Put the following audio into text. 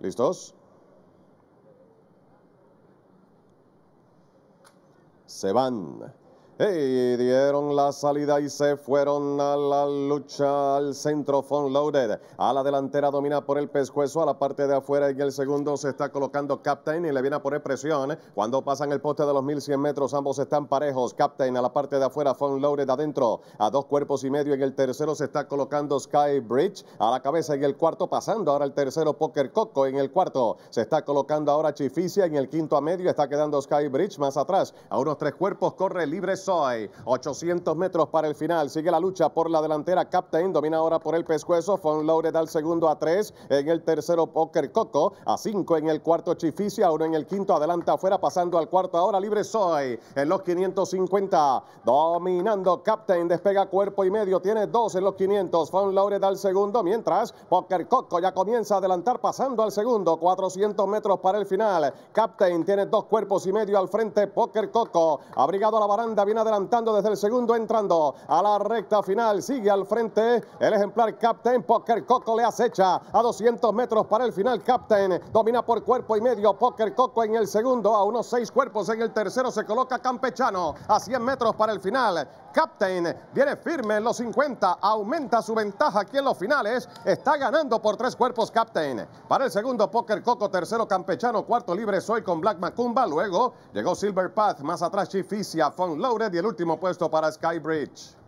¿Listos? Se van. Y dieron la salida y se fueron a la lucha al centro Fun Loaded. A la delantera domina por el pescuezo a la parte de afuera y el segundo se está colocando Captain y le viene a poner presión. Cuando pasan el poste de los 1100 metros ambos están parejos. Captain a la parte de afuera, Fun Loaded adentro a dos cuerpos y medio. En el tercero se está colocando Sky Bridge a la cabeza en el cuarto pasando. Ahora el tercero Poker Coco en el cuarto. Se está colocando ahora Chificia en el quinto a medio. Está quedando Sky Bridge más atrás. A unos tres cuerpos corre libre. Soy. 800 metros para el final. Sigue la lucha por la delantera. Captain domina ahora por el pescuezo. Von da al segundo a tres, En el tercero, Poker Coco. A cinco en el cuarto, a Uno en el quinto, adelanta afuera. Pasando al cuarto, ahora libre Soy. En los 550. Dominando Captain. Despega cuerpo y medio. Tiene dos en los 500. Von da al segundo. Mientras, Poker Coco ya comienza a adelantar. Pasando al segundo. 400 metros para el final. Captain tiene dos cuerpos y medio al frente. Poker Coco. Abrigado a la baranda. Viene adelantando desde el segundo, entrando a la recta final. Sigue al frente el ejemplar Captain Poker Coco le acecha a 200 metros para el final. Captain domina por cuerpo y medio. Poker Coco en el segundo, a unos seis cuerpos en el tercero se coloca Campechano a 100 metros para el final. Captain viene firme en los 50, aumenta su ventaja aquí en los finales, está ganando por tres cuerpos Captain. Para el segundo, Poker Coco, tercero Campechano, cuarto libre Soy con Black Macumba, luego llegó Silver Path, más atrás Chificia, Von Lowry y el último puesto para Skybridge.